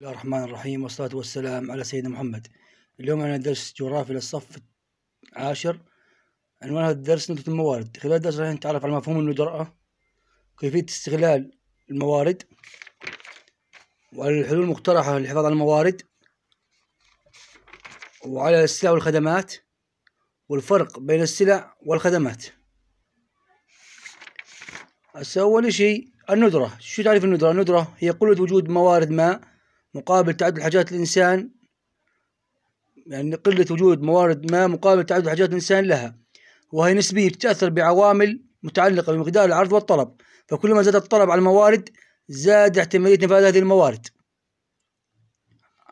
بسم الله الرحمن الرحيم والصلاة والسلام على سيدنا محمد اليوم أنا درس جغرافي للصف العاشر عنوان هذا الدرس ندرة الموارد خلال الدرس راح نتعرف على مفهوم الندرة كيفية استغلال الموارد وعلى الحلول المقترحة للحفاظ على الموارد وعلى السلع والخدمات والفرق بين السلع والخدمات هسه أول شيء الندرة شو تعريف الندرة؟ الندرة هي قلة وجود موارد ما مقابل تعدد حاجات الإنسان يعني قلة وجود موارد ما مقابل تعدد حاجات الإنسان لها وهي نسبية تتأثر بعوامل متعلقة بمقدار العرض والطلب فكلما زاد الطلب على الموارد زاد احتمالية نفاذ هذه الموارد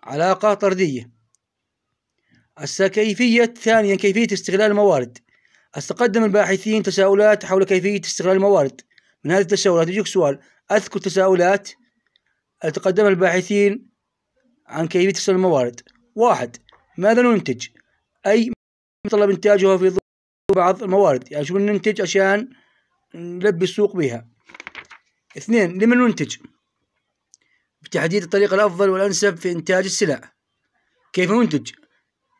علاقة طردية هسه كيفية ثانيا كيفية استغلال الموارد استقدم الباحثين تساؤلات حول كيفية استغلال الموارد من هذه التساؤلات يجيك سؤال أذكر تساؤلات تقدم الباحثين عن كيفية تفسير الموارد واحد ماذا ننتج أي مطلب إنتاجها في ظل بعض الموارد يعني شو ننتج عشان نلبي السوق بها اثنين لمن ننتج بتحديد الطريقة الأفضل والأنسب في إنتاج السلع كيف ننتج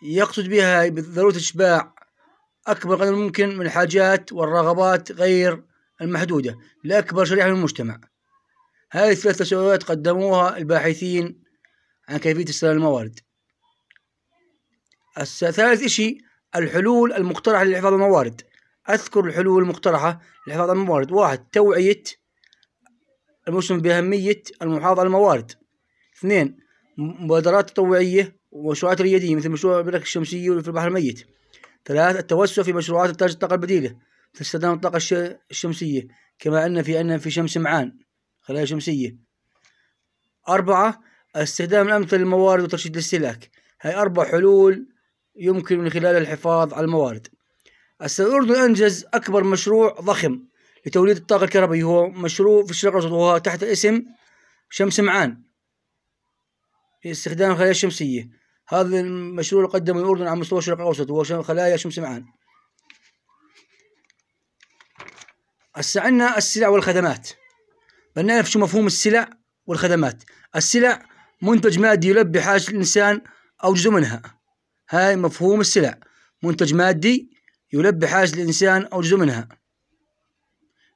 يقصد بها ضرورة إشباع أكبر قدر ممكن من الحاجات والرغبات غير المحدودة لأكبر شريحة من المجتمع هذه الثلاث تساؤلات قدموها الباحثين عن كيفية استغلال الموارد ثالث إشي الحلول المقترحة للحفاظ على الموارد أذكر الحلول المقترحة للحفاظ على الموارد واحد توعية المسلم بأهمية المحافظة على الموارد اثنين مبادرات تطوعية ومشروعات ريادية مثل مشروع البركة الشمسية في البحر الميت ثلاثة التوسع في مشروعات إنتاج الطاقة البديلة مثل استخدام الطاقة الشمسية كما أن في أن في شمس معان خلايا شمسية أربعة استخدام الأمثلة للموارد وترشيد الاستهلاك هاي أربع حلول يمكن من خلالها الحفاظ على الموارد الأردن أنجز أكبر مشروع ضخم لتوليد الطاقة الكهربائية هو مشروع في الشرق الأوسط وهو تحت اسم شمس معان استخدام الخلايا الشمسية هذا المشروع اللي قدمه الأردن على مستوى الشرق الأوسط وهو خلايا شمس معان هسه عندنا السلع والخدمات نعرف شو مفهوم السلع والخدمات السلع منتج مادي يلبي حاجة الإنسان أو جزء منها هاي مفهوم السلع منتج مادي يلبي حاجة الإنسان أو جزء منها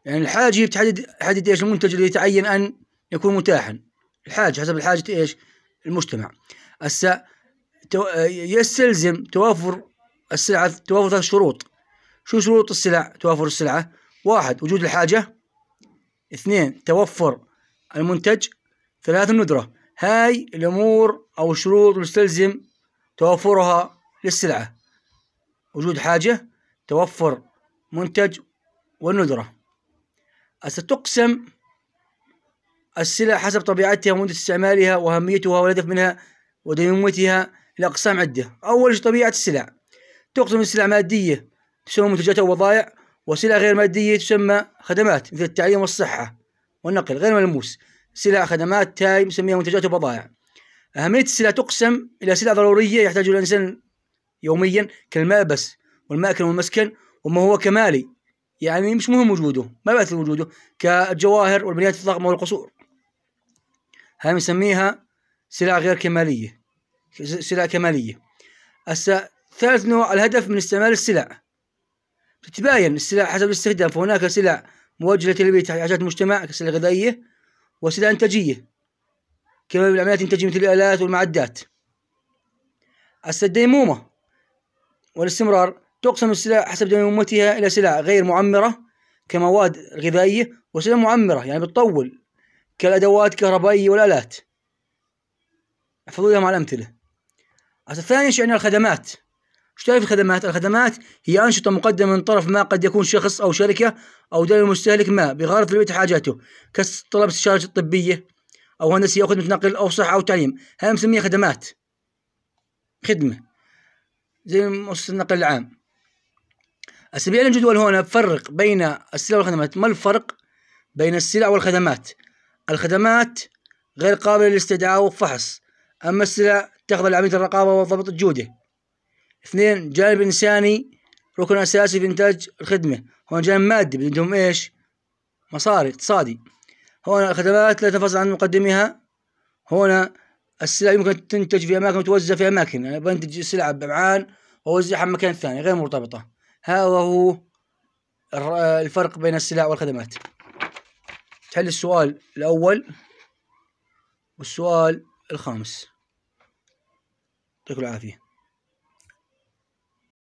يعني الحاجة هي بتحدد حدد إيش المنتج اللي يتعين أن يكون متاحا الحاجة حسب الحاجة إيش المجتمع هسا يستلزم توافر السلعة توافر ثلاث شروط شو شروط السلع توافر السلعة واحد وجود الحاجة اثنين توفر المنتج ثلاثة الندرة هاي الأمور أو الشروط المستلزم توفرها للسلعة وجود حاجة توفر منتج والندرة ستقسم السلع حسب طبيعتها ومدة استعمالها وأهميتها والهدف منها وديمومتها لأقسام عدة أول شيء طبيعة السلع تقسم السلع مادية تسمى منتجات أو بضائع وسلع غير مادية تسمى خدمات مثل التعليم والصحة والنقل غير ملموس سلع خدمات تاي نسميها منتجات وبضائع أهمية السلع تقسم إلى سلع ضرورية يحتاجها الإنسان يوميا كالملبس والمأكل والمسكن وما هو كمالي يعني مش مهم وجوده ما بأثر وجوده كالجواهر والبنيات الضخمة والقصور هاي نسميها سلع غير كمالية سلع كمالية هسه ثالث نوع الهدف من استعمال السلع تتباين السلع حسب الاستخدام فهناك سلع موجهة للبيت حاجات المجتمع كسلع غذائية وسلع إنتاجية كما بالعمليات الإنتاجية مثل الآلات والمعدات الديمومة والاستمرار تقسم السلع حسب ديمومتها إلى سلع غير معمرة كمواد غذائية وسلع معمرة يعني بتطول كالأدوات الكهربائية والآلات احفظوا لها مع الأمثلة الثاني يعني الخدمات ايش تعرف الخدمات؟ الخدمات هي أنشطة مقدمة من طرف ما قد يكون شخص أو شركة أو دائما مستهلك ما بغرض تلبية حاجاته كطلب استشارة طبية أو هندسية أو خدمة نقل أو صحة أو تعليم هاي نسميها خدمات خدمة زي مؤسسة النقل العام السبيع الجدول هنا بفرق بين السلع والخدمات ما الفرق بين السلع والخدمات الخدمات غير قابلة للاستدعاء والفحص أما السلع تخضع لعملية الرقابة وضبط الجودة اثنين جانب انساني ركن أساسي في إنتاج الخدمة هون جانب مادي بدهم إيش مصاري اقتصادي هون الخدمات لا تنفصل عن مقدمها هنا السلع يمكن تنتج في أماكن وتوزع في أماكن يعني بنتج سلعة بمعان وأوزعها في مكان ثاني غير مرتبطة هذا هو الفرق بين السلع والخدمات تحل السؤال الأول والسؤال الخامس يعطيكم العافية